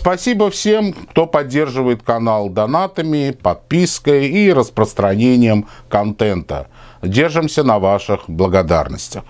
Спасибо всем, кто поддерживает канал донатами, подпиской и распространением контента. Держимся на ваших благодарностях.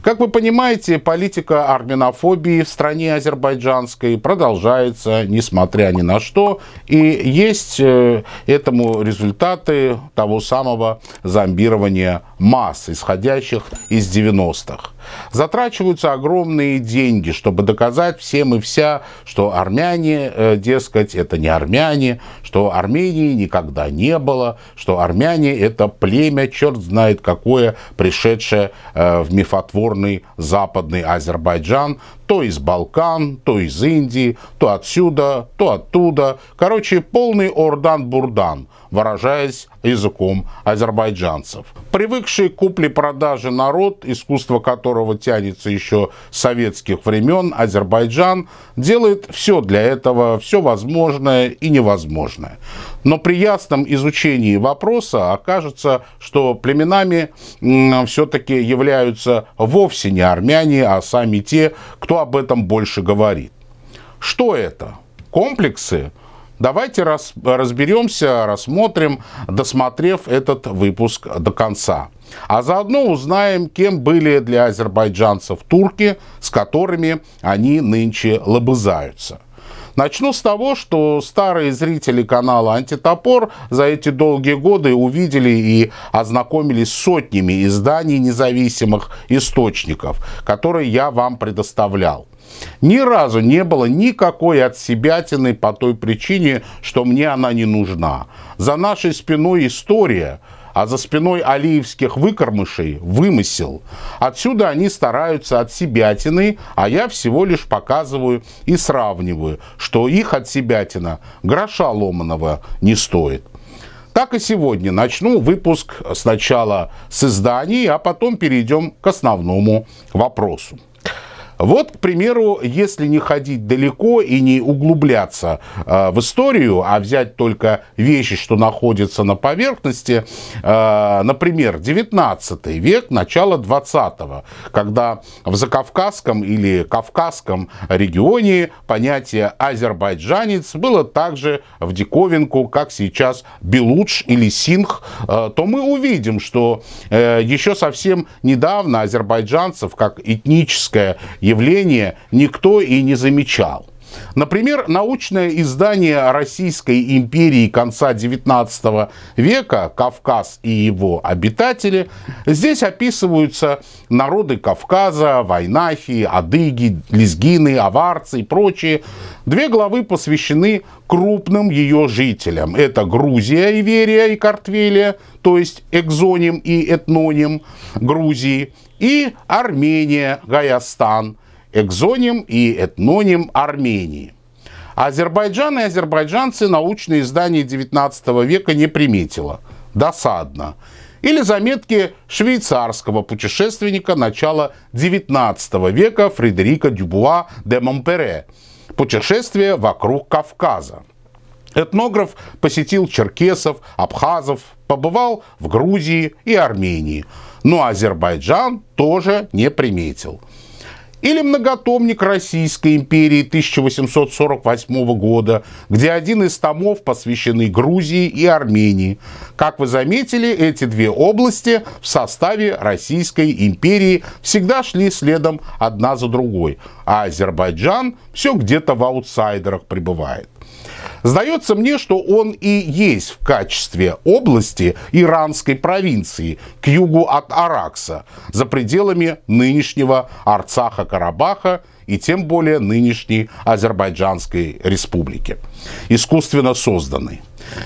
Как вы понимаете, политика армянофобии в стране азербайджанской продолжается, несмотря ни на что. И есть э, этому результаты того самого зомбирования масс, исходящих из 90-х. Затрачиваются огромные деньги, чтобы доказать всем и вся, что армяне, э, дескать, это не армяне, что Армении никогда не было, что армяне это племя, черт знает какое, пришедшее э, в мифотворный западный Азербайджан, то из Балкан, то из Индии, то отсюда, то оттуда. Короче, полный ордан-бурдан выражаясь языком азербайджанцев. Привыкший к купле-продаже народ, искусство которого тянется еще с советских времен, Азербайджан делает все для этого, все возможное и невозможное. Но при ясном изучении вопроса окажется, что племенами все-таки являются вовсе не армяне, а сами те, кто об этом больше говорит. Что это? Комплексы? Давайте раз, разберемся, рассмотрим, досмотрев этот выпуск до конца. А заодно узнаем, кем были для азербайджанцев турки, с которыми они нынче лобызаются. Начну с того, что старые зрители канала «Антитопор» за эти долгие годы увидели и ознакомились с сотнями изданий независимых источников, которые я вам предоставлял ни разу не было никакой отсебятины по той причине, что мне она не нужна. За нашей спиной история, а за спиной алиевских выкормышей вымысел. Отсюда они стараются от отсебятины, а я всего лишь показываю и сравниваю, что их от отсебятина гроша ломаного не стоит. Так и сегодня начну выпуск сначала с изданий, а потом перейдем к основному вопросу. Вот, к примеру, если не ходить далеко и не углубляться э, в историю, а взять только вещи, что находятся на поверхности, э, например, 19 век, начало 20 когда в закавказском или кавказском регионе понятие «азербайджанец» было также в диковинку, как сейчас «белудж» или «синх», э, а, то мы увидим, что э, еще совсем недавно азербайджанцев как этническое явление никто и не замечал. Например, научное издание Российской империи конца XIX века «Кавказ и его обитатели» здесь описываются народы Кавказа, вайнахи, адыги, лезгины, аварцы и прочие. Две главы посвящены крупным ее жителям. Это Грузия, Иверия и Картвелия, то есть экзоним и этноним Грузии – и Армения, Гаястан, экзоним и этноним Армении. Азербайджан и азербайджанцы научные издания 19 века не приметило Досадно. Или заметки швейцарского путешественника начала 19 века Фредерика Дюбуа де Монпере «Путешествие вокруг Кавказа». Этнограф посетил черкесов, абхазов, побывал в Грузии и Армении – но Азербайджан тоже не приметил. Или многотомник Российской империи 1848 года, где один из томов посвящены Грузии и Армении. Как вы заметили, эти две области в составе Российской империи всегда шли следом одна за другой, а Азербайджан все где-то в аутсайдерах пребывает. Сдается мне, что он и есть в качестве области иранской провинции к югу от Аракса, за пределами нынешнего Арцаха-Карабаха и тем более нынешней Азербайджанской республики, искусственно созданный.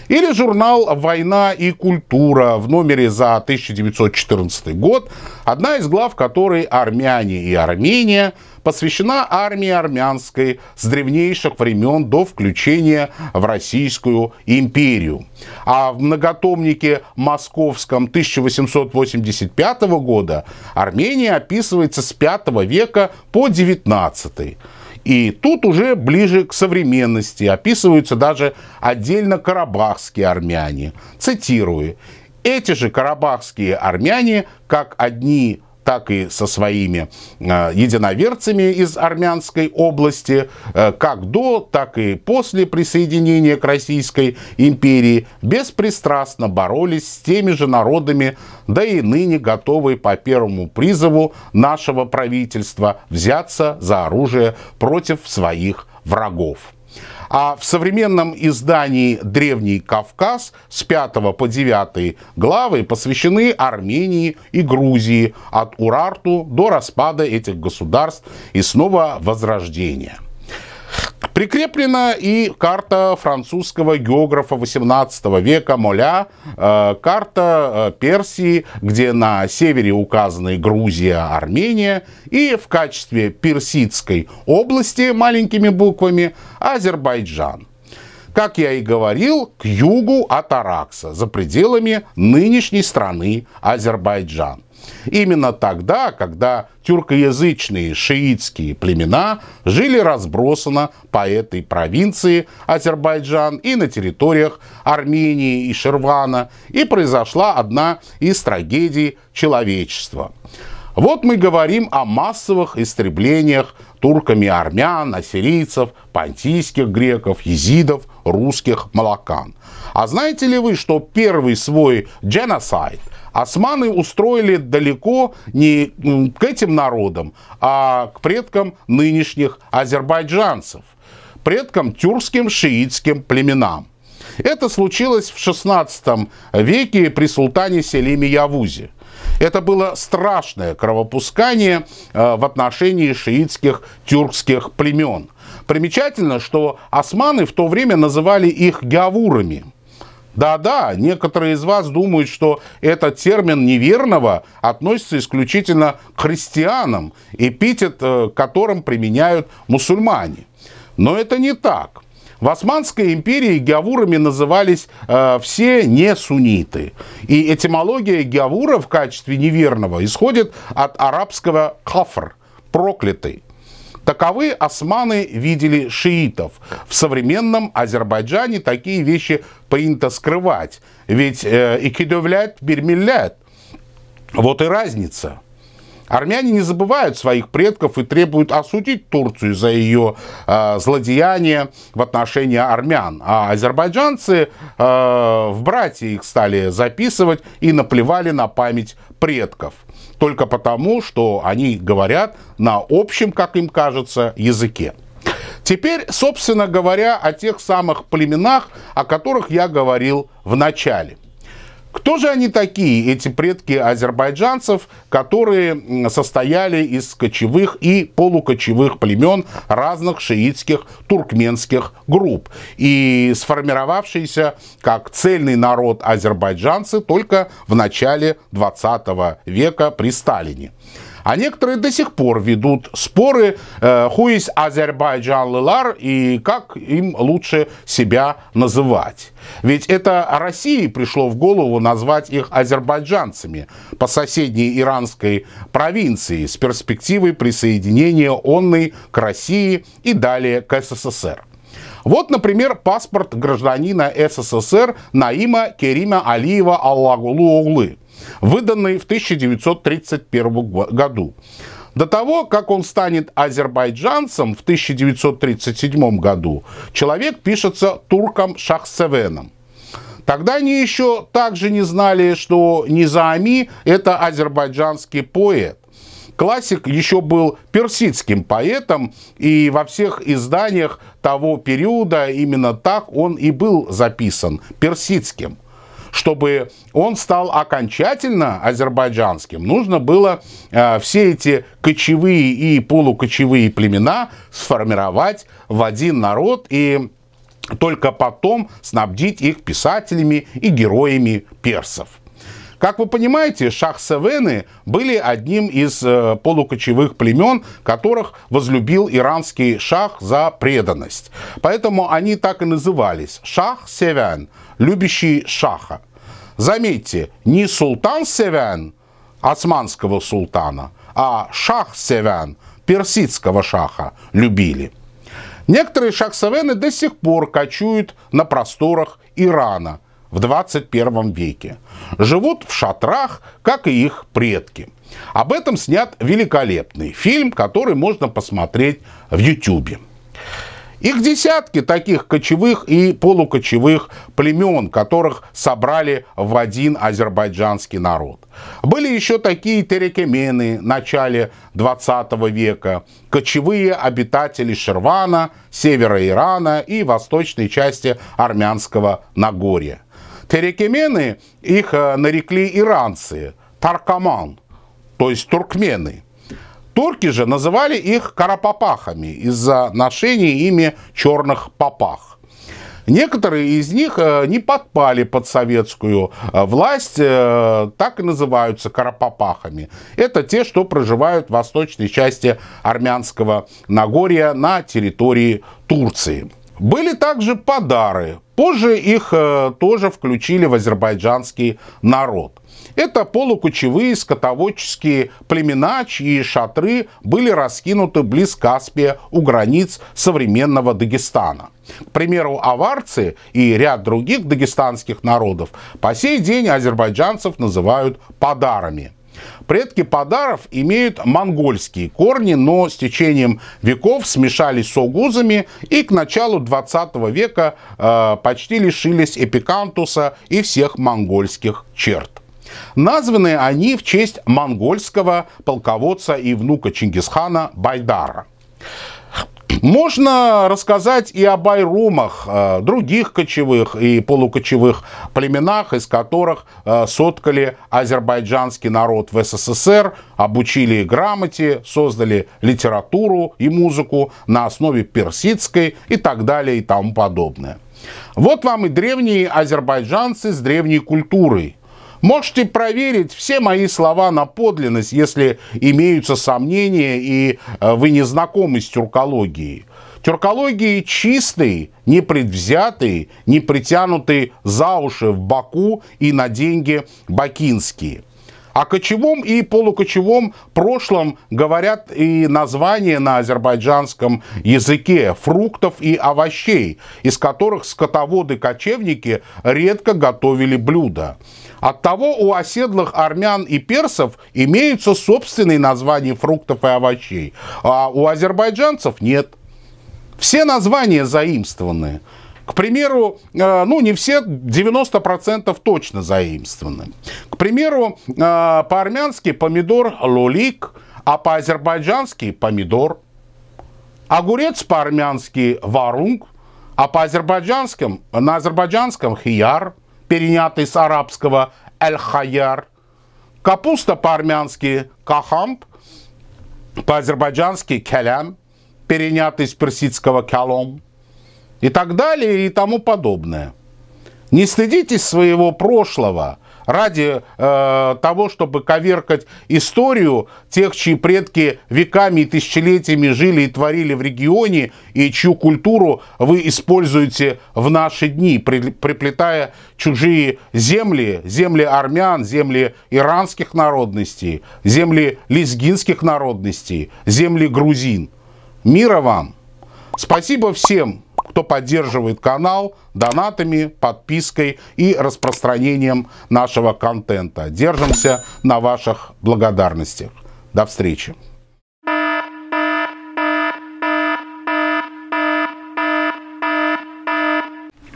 Или журнал «Война и культура» в номере за 1914 год, одна из глав которой «Армяне и Армения» посвящена армии армянской с древнейших времен до включения в Российскую империю. А в многотомнике московском 1885 года Армения описывается с 5 века по 19. И тут уже ближе к современности описываются даже отдельно карабахские армяне. Цитирую. Эти же карабахские армяне, как одни так и со своими а, единоверцами из Армянской области, э, как до, так и после присоединения к Российской империи, беспристрастно боролись с теми же народами, да и ныне готовы по первому призову нашего правительства взяться за оружие против своих врагов. А в современном издании «Древний Кавказ» с 5 по 9 главы посвящены Армении и Грузии от Урарту до распада этих государств и снова возрождения – Прикреплена и карта французского географа 18 века Моля, э, карта э, Персии, где на севере указаны Грузия, Армения, и в качестве персидской области маленькими буквами Азербайджан как я и говорил, к югу от Аракса, за пределами нынешней страны Азербайджан. Именно тогда, когда тюркоязычные шиитские племена жили разбросано по этой провинции Азербайджан и на территориях Армении и Шервана, и произошла одна из трагедий человечества. Вот мы говорим о массовых истреблениях турками армян, ассирийцев, понтийских греков, езидов, русских, молокан. А знаете ли вы, что первый свой геноцид османы устроили далеко не к этим народам, а к предкам нынешних азербайджанцев, предкам тюркским шиитским племенам. Это случилось в XVI веке при султане Селиме Явузе – это было страшное кровопускание э, в отношении шиитских тюркских племен. Примечательно, что османы в то время называли их гавурами. Да-да, некоторые из вас думают, что этот термин неверного относится исключительно к христианам, эпитет э, которым применяют мусульмане. Но это не так. В Османской империи гиавурами назывались э, все не сунниты. И этимология гиавура в качестве неверного исходит от арабского кафр – проклятый. Таковы османы видели шиитов. В современном Азербайджане такие вещи принято скрывать. Ведь э, «икидовлят бирмиллят» – вот и разница – Армяне не забывают своих предков и требуют осудить Турцию за ее э, а, злодеяние в отношении армян. А азербайджанцы э, в братья их стали записывать и наплевали на память предков. Только потому, что они говорят на общем, как им кажется, языке. Теперь, собственно говоря, о тех самых племенах, о которых я говорил в начале. Кто же они такие, эти предки азербайджанцев, которые состояли из кочевых и полукочевых племен разных шиитских туркменских групп и сформировавшиеся как цельный народ азербайджанцы только в начале 20 века при Сталине? А некоторые до сих пор ведут споры э, «Who Азербайджан Лилар» и как им лучше себя называть. Ведь это России пришло в голову назвать их азербайджанцами по соседней иранской провинции с перспективой присоединения онной к России и далее к СССР. Вот, например, паспорт гражданина СССР Наима Керима Алиева Аллагулу Углы – выданный в 1931 году. До того, как он станет азербайджанцем в 1937 году, человек пишется турком Шахсевеном. Тогда они еще также не знали, что Низами – это азербайджанский поэт. Классик еще был персидским поэтом, и во всех изданиях того периода именно так он и был записан – персидским – чтобы он стал окончательно азербайджанским, нужно было э, все эти кочевые и полукочевые племена сформировать в один народ и только потом снабдить их писателями и героями персов. Как вы понимаете, шахсевены были одним из э, полукочевых племен, которых возлюбил иранский шах за преданность. Поэтому они так и назывались – шах-севен любящий шаха. Заметьте, не султан Севен, османского султана, а шах Севен, персидского шаха, любили. Некоторые шахсевены до сих пор кочуют на просторах Ирана в 21 веке. Живут в шатрах, как и их предки. Об этом снят великолепный фильм, который можно посмотреть в YouTube. Их десятки таких кочевых и полукочевых племен, которых собрали в один азербайджанский народ. Были еще такие терекемены в начале 20 века, кочевые обитатели Шервана, севера Ирана и восточной части армянского Нагорья. Терекемены их э, нарекли иранцы, таркаман, то есть туркмены – Турки же называли их карапапахами из-за ношения ими черных папах. Некоторые из них э, не подпали под советскую э, власть, э, так и называются карапапахами. Это те, что проживают в восточной части армянского Нагорья на территории Турции. Были также подары, Позже их э, тоже включили в азербайджанский народ. Это полукучевые скотоводческие племена, чьи шатры были раскинуты близ Каспия у границ современного Дагестана. К примеру, аварцы и ряд других дагестанских народов по сей день азербайджанцев называют «подарами». Предки подаров имеют монгольские корни, но с течением веков смешались с огузами и к началу 20 века э, почти лишились эпикантуса и всех монгольских черт. Названы они в честь монгольского полководца и внука Чингисхана Байдара. Можно рассказать и о байрумах, э, других кочевых и полукочевых племенах, из которых э, соткали азербайджанский народ в СССР, обучили грамоте, создали литературу и музыку на основе персидской и так далее и тому подобное. Вот вам и древние азербайджанцы с древней культурой – Можете проверить все мои слова на подлинность, если имеются сомнения и э, вы не знакомы с тюркологией. Тюркологии чистый, непредвзятый, не притянутый за уши в Баку и на деньги бакинские. О кочевом и полукочевом прошлом говорят и названия на азербайджанском языке фруктов и овощей, из которых скотоводы-кочевники редко готовили блюда. От того у оседлых армян и персов имеются собственные названия фруктов и овощей, а у азербайджанцев нет. Все названия заимствованы. К примеру, э, ну не все, 90% точно заимствованы. К примеру, э, по-армянски помидор лулик, а по-азербайджански помидор. Огурец по-армянски варунг, а по-азербайджанскому на азербайджанском хияр – перенятый с арабского «эль-хаяр», капуста по-армянски «кахамп», по-азербайджански «келян», перенятый с персидского «калом», и так далее и тому подобное. Не стыдитесь своего прошлого, ради э, того, чтобы коверкать историю тех, чьи предки веками и тысячелетиями жили и творили в регионе, и чью культуру вы используете в наши дни, при, приплетая чужие земли, земли армян, земли иранских народностей, земли лезгинских народностей, земли грузин. Мира вам! Спасибо всем! кто поддерживает канал донатами, подпиской и распространением нашего контента. Держимся на ваших благодарностях. До встречи.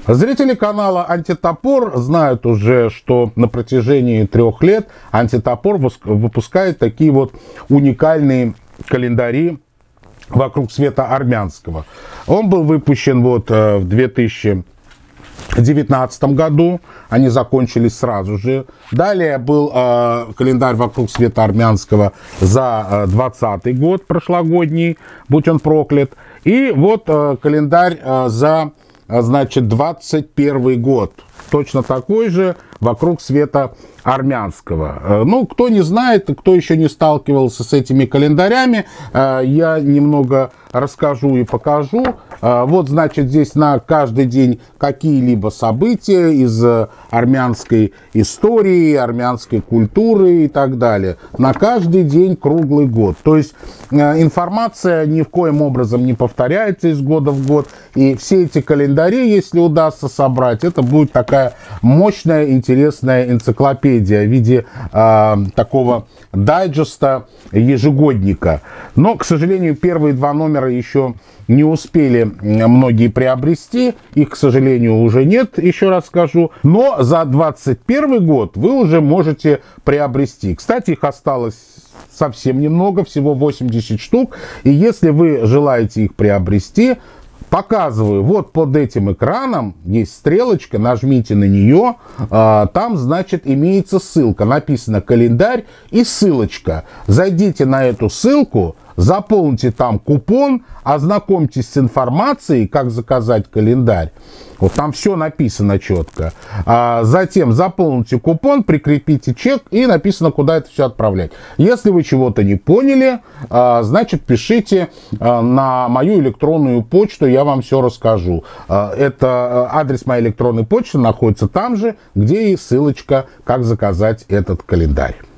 Зрители канала «Антитопор» знают уже, что на протяжении трех лет «Антитопор» выпускает такие вот уникальные календари вокруг света армянского. Он был выпущен вот э, в 2000 2019 году. Они закончились сразу же. Далее был э, календарь «Вокруг света армянского» за 2020 э, год прошлогодний, будь он проклят. И вот календарь за, значит, 2021 год точно такой же вокруг света армянского. Э, ну, кто не знает, кто еще не сталкивался с этими календарями, э, я немного расскажу и покажу. Э, вот, значит, здесь на каждый день какие-либо события из армянской истории, армянской культуры и так далее. На каждый день круглый год. То есть информация ни в коем образом не повторяется из года в год. И все эти календари, если удастся собрать, это будет такая такая мощная, интересная энциклопедия в виде э, такого дайджеста ежегодника. Но, к сожалению, первые два номера еще не успели многие приобрести. Их, к сожалению, уже нет, еще раз скажу. Но за 2021 год вы уже можете приобрести. Кстати, их осталось совсем немного, всего 80 штук. И если вы желаете их приобрести, показываю, вот под этим экраном есть стрелочка, нажмите на нее, а, там, значит, имеется ссылка, написано календарь и ссылочка. Зайдите на эту ссылку, Заполните там купон, ознакомьтесь с информацией, как заказать календарь. Вот там все написано четко. А затем заполните купон, прикрепите чек и написано, куда это все отправлять. Если вы чего-то не поняли, а, значит пишите а, на мою электронную почту, я вам все расскажу. А, это адрес моей электронной почты находится там же, где и ссылочка, как заказать этот календарь.